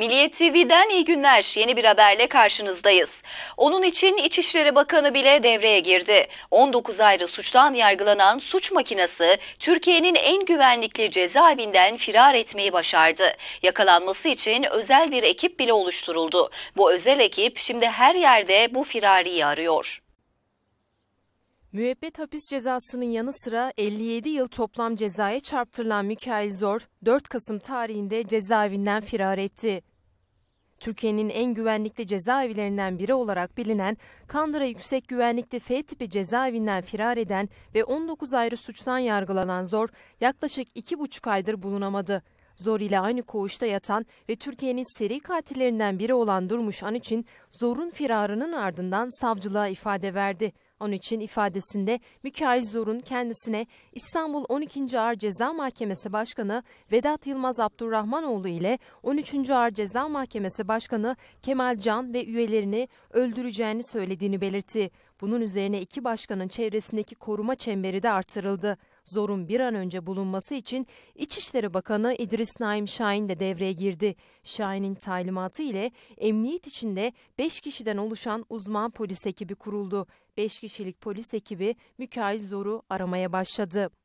Milliyet TV'den iyi günler. Yeni bir haberle karşınızdayız. Onun için İçişleri Bakanı bile devreye girdi. 19 aylı suçtan yargılanan suç makinesi Türkiye'nin en güvenlikli cezaevinden firar etmeyi başardı. Yakalanması için özel bir ekip bile oluşturuldu. Bu özel ekip şimdi her yerde bu firariyi arıyor. Müebbet hapis cezasının yanı sıra 57 yıl toplam cezaya çarptırılan Mikail Zor, 4 Kasım tarihinde cezaevinden firar etti. Türkiye'nin en güvenlikli cezaevlerinden biri olarak bilinen Kandıra Yüksek Güvenlikli F tipi cezaevinden firar eden ve 19 ayrı suçtan yargılanan Zor yaklaşık 2,5 aydır bulunamadı. Zor ile aynı koğuşta yatan ve Türkiye'nin seri katillerinden biri olan Durmuş An için Zor'un firarının ardından savcılığa ifade verdi. Onun için ifadesinde Mikail Zor'un kendisine İstanbul 12. Ağır Ceza Mahkemesi Başkanı Vedat Yılmaz Abdurrahmanoğlu ile 13. Ağır Ceza Mahkemesi Başkanı Kemal Can ve üyelerini öldüreceğini söylediğini belirtti. Bunun üzerine iki başkanın çevresindeki koruma çemberi de artırıldı zorun bir an önce bulunması için İçişleri Bakanı İdris Naim Şahin de devreye girdi. Şahin'in talimatı ile emniyet içinde 5 kişiden oluşan uzman polis ekibi kuruldu. 5 kişilik polis ekibi Mikail Zor'u aramaya başladı.